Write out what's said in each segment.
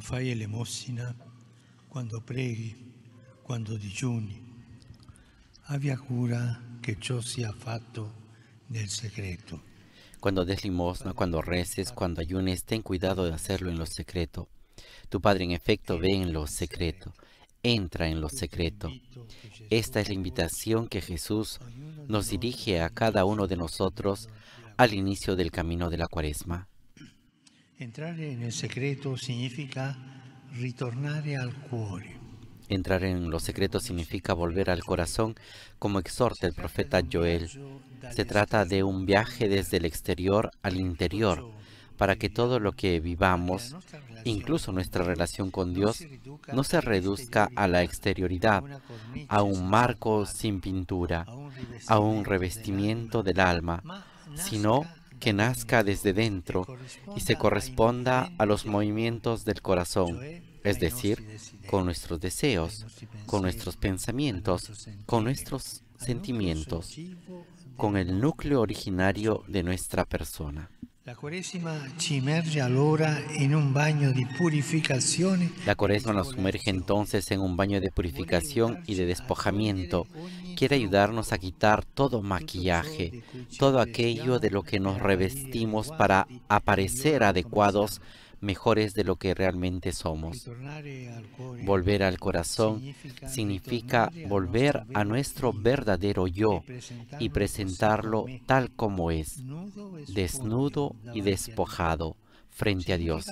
fai cuando cuando había cura que ciò sia fatto del secreto. Cuando des limosna, cuando reces, cuando ayunes, ten cuidado de hacerlo en lo secreto. Tu Padre en efecto ve en lo secreto, entra en lo secreto. Esta es la invitación que Jesús nos dirige a cada uno de nosotros al inicio del camino de la cuaresma. Entrar en el secreto significa retornar al Entrar en los secretos significa volver al corazón, como exhorta el profeta Joel. Se trata de un viaje desde el exterior al interior, para que todo lo que vivamos, incluso nuestra relación con Dios, no se reduzca a la exterioridad, a un marco sin pintura, a un revestimiento del alma, sino que nazca desde dentro y se corresponda a los movimientos del corazón, es decir, con nuestros deseos, con nuestros pensamientos, con nuestros sentimientos con el núcleo originario de nuestra persona. La cuaresma nos sumerge entonces en un baño de purificación y de despojamiento. Quiere ayudarnos a quitar todo maquillaje, todo aquello de lo que nos revestimos para aparecer adecuados mejores de lo que realmente somos. Volver al corazón significa volver a nuestro verdadero yo y presentarlo tal como es, desnudo y despojado frente a Dios.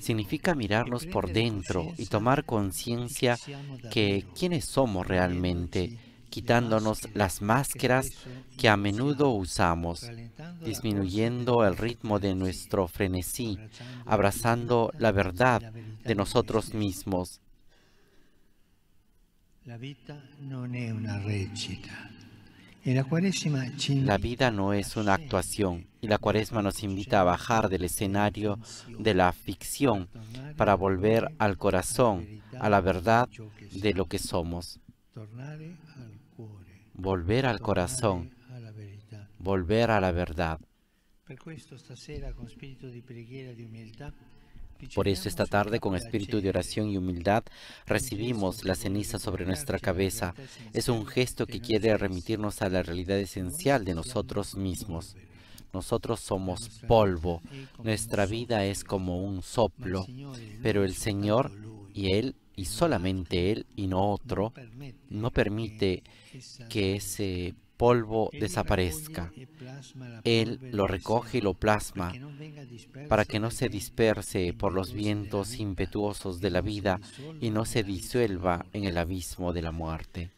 Significa mirarnos por dentro y tomar conciencia que quiénes somos realmente quitándonos las máscaras que a menudo usamos, disminuyendo el ritmo de nuestro frenesí, abrazando la verdad de nosotros mismos. La vida no es una actuación y la cuaresma nos invita a bajar del escenario de la ficción para volver al corazón, a la verdad de lo que somos volver al corazón, volver a la verdad. Por eso esta tarde con espíritu de oración y humildad recibimos la ceniza sobre nuestra cabeza. Es un gesto que quiere remitirnos a la realidad esencial de nosotros mismos. Nosotros somos polvo, nuestra vida es como un soplo, pero el Señor y Él y solamente Él y no otro, no permite que ese polvo desaparezca. Él lo recoge y lo plasma para que no se disperse por los vientos impetuosos de la vida y no se disuelva en el abismo de la muerte.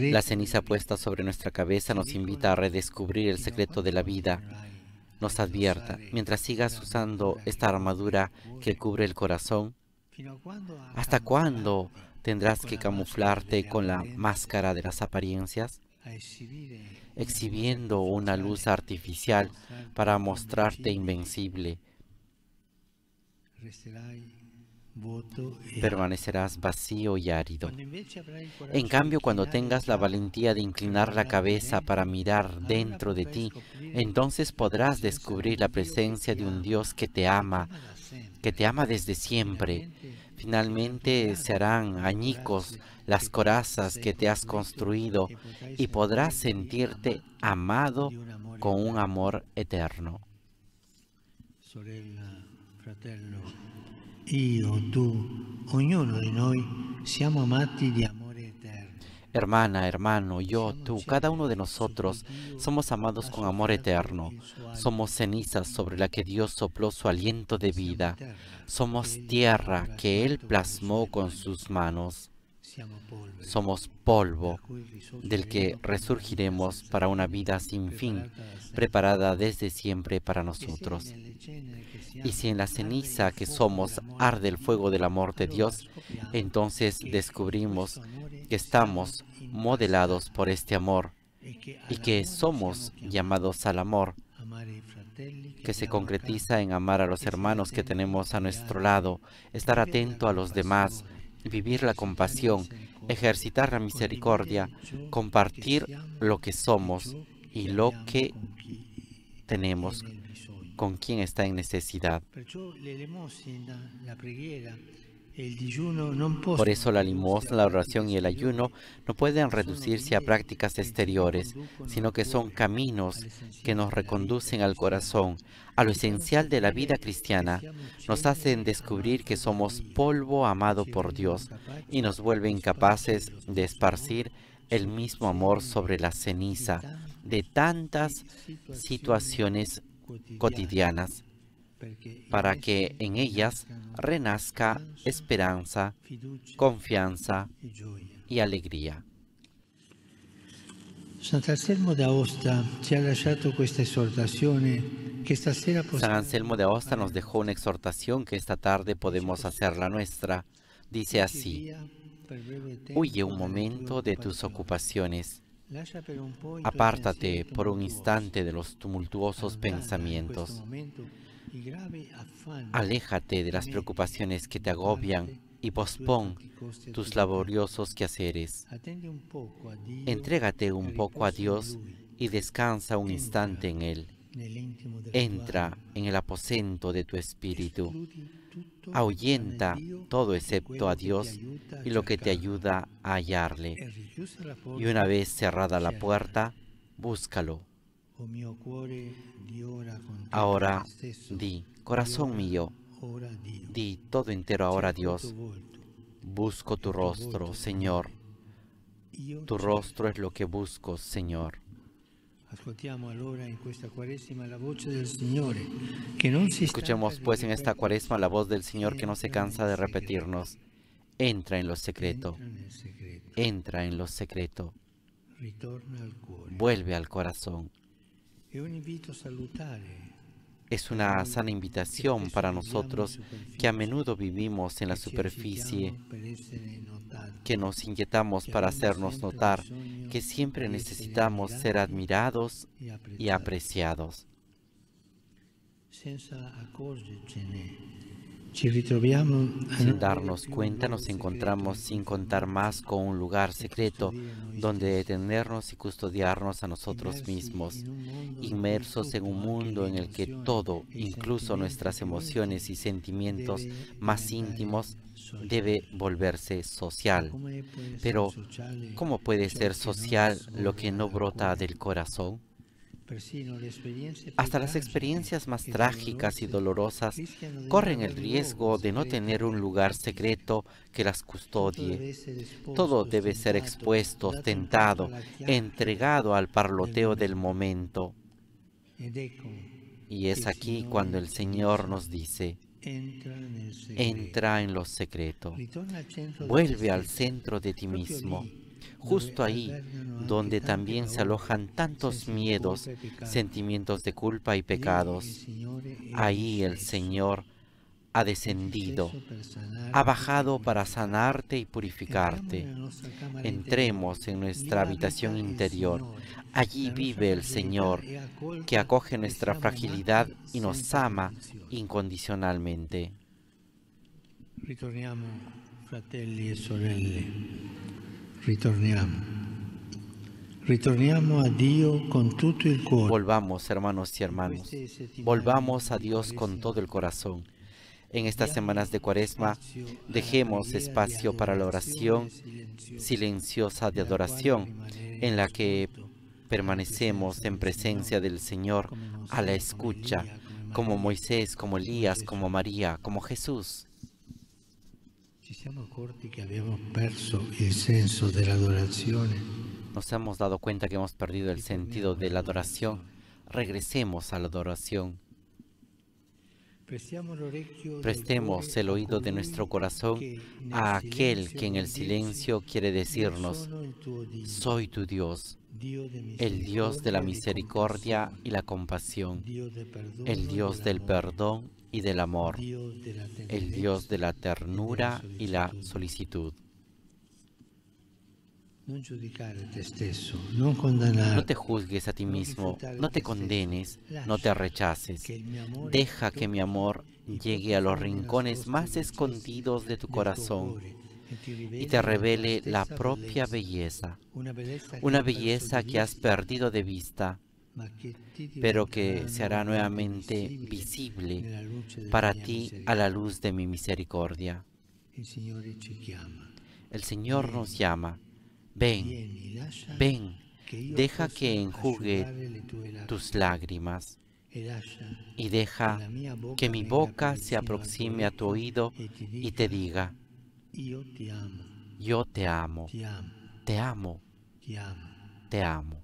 La ceniza puesta sobre nuestra cabeza nos invita a redescubrir el secreto de la vida nos advierta, mientras sigas usando esta armadura que cubre el corazón, ¿hasta cuándo tendrás que camuflarte con la máscara de las apariencias? exhibiendo una luz artificial para mostrarte invencible permanecerás vacío y árido. En cambio, cuando tengas la valentía de inclinar la cabeza para mirar dentro de ti, entonces podrás descubrir la presencia de un Dios que te ama, que te ama desde siempre. Finalmente se harán añicos las corazas que te has construido y podrás sentirte amado con un amor eterno ognuno noi, di eterno. Hermana, hermano, yo, tú, cada uno de nosotros somos amados con amor eterno. Somos cenizas sobre la que Dios sopló su aliento de vida. Somos tierra que Él plasmó con sus manos. Somos polvo del que resurgiremos para una vida sin fin, preparada desde siempre para nosotros. Y si en la ceniza que somos arde el fuego del amor de Dios, entonces descubrimos que estamos modelados por este amor y que somos llamados al amor que se concretiza en amar a los hermanos que tenemos a nuestro lado, estar atento a los demás, vivir la compasión, ejercitar la misericordia, compartir lo que somos y lo que tenemos con quien está en necesidad. Por eso la limosna, la oración y el ayuno no pueden reducirse a prácticas exteriores, sino que son caminos que nos reconducen al corazón, a lo esencial de la vida cristiana. Nos hacen descubrir que somos polvo amado por Dios y nos vuelven capaces de esparcir el mismo amor sobre la ceniza de tantas situaciones cotidianas para que en ellas renazca esperanza, confianza y alegría. San Anselmo de Aosta nos dejó una exhortación que esta tarde podemos hacer la nuestra. Dice así, huye un momento de tus ocupaciones, apártate por un instante de los tumultuosos pensamientos. Aléjate de las preocupaciones que te agobian y pospon tus laboriosos quehaceres. Entrégate un poco a Dios y descansa un instante en Él. Entra en el aposento de tu espíritu. Ahuyenta todo excepto a Dios y lo que te ayuda a hallarle. Y una vez cerrada la puerta, búscalo Ahora di, corazón mío, di todo entero ahora a Dios. Busco tu rostro, Señor. Tu rostro es lo que busco, Señor. Escuchemos pues en esta cuaresma la voz del Señor que no se cansa de repetirnos. Entra en lo secreto. Entra en lo secreto. Vuelve al corazón. Eh. Es una sana invitación este para nosotros que a menudo vivimos en la superficie, que nos inquietamos para hacernos notar, que siempre este necesitamos ser admirados y apreciados sin darnos cuenta nos encontramos sin contar más con un lugar secreto donde detenernos y custodiarnos a nosotros mismos, inmersos en un mundo en el que todo, incluso nuestras emociones y sentimientos más íntimos, debe volverse social. Pero, ¿cómo puede ser social lo que no brota del corazón? Hasta las experiencias más trágicas y dolorosas corren el riesgo de no tener un lugar secreto que las custodie. Todo debe ser expuesto, tentado, entregado al parloteo del momento. Y es aquí cuando el Señor nos dice, entra en lo secreto, vuelve al centro de ti mismo justo ahí donde también se alojan tantos miedos, sentimientos de culpa y pecados. Ahí el Señor ha este descendido, ha bajado para sanarte y purificarte. Entremos en nuestra habitación interior. Allí vive el Señor, que acoge nuestra fragilidad y nos ama incondicionalmente. E Ritorniamo. a Dio con tutto Volvamos, hermanos y hermanas. Volvamos a Dios con todo el corazón. En estas semanas de cuaresma, dejemos espacio para la oración silenciosa de adoración, en la que permanecemos en presencia del Señor a la escucha, como Moisés, como Elías, como María, como Jesús. Nos hemos dado cuenta que hemos perdido el sentido de la adoración. Regresemos a la adoración. Prestemos el oído de nuestro corazón a aquel que en el silencio quiere decirnos, soy tu Dios, el Dios de la misericordia y la compasión, el Dios del perdón y del amor, el Dios de la ternura y la solicitud. No te juzgues a ti mismo, no te condenes, no te rechaces. Deja que mi amor llegue a los rincones más escondidos de tu corazón y te revele la propia belleza, una belleza que has perdido de vista pero que se hará nuevamente visible para ti a la luz de mi misericordia. El Señor nos llama, ven, ven, deja que enjugue tus lágrimas y deja que mi boca se aproxime a tu oído y te diga, yo te amo, te amo, te amo. Te amo.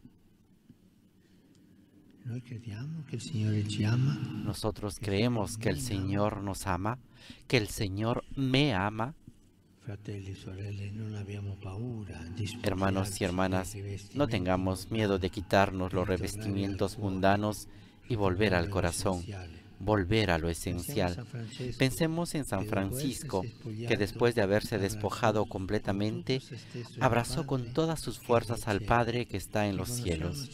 Nosotros creemos que el Señor nos ama, que el Señor me ama. Hermanos y hermanas, no tengamos miedo de quitarnos los revestimientos mundanos y volver al corazón, volver a lo esencial. Pensemos en San Francisco, que después de haberse despojado completamente, abrazó con todas sus fuerzas al Padre que está en los cielos.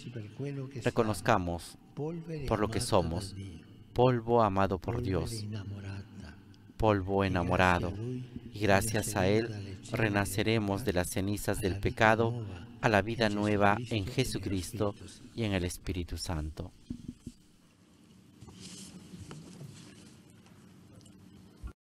Reconozcamos, por lo que somos, polvo amado por Dios, polvo enamorado, y gracias a Él renaceremos de las cenizas del pecado a la vida nueva en Jesucristo y en el Espíritu Santo.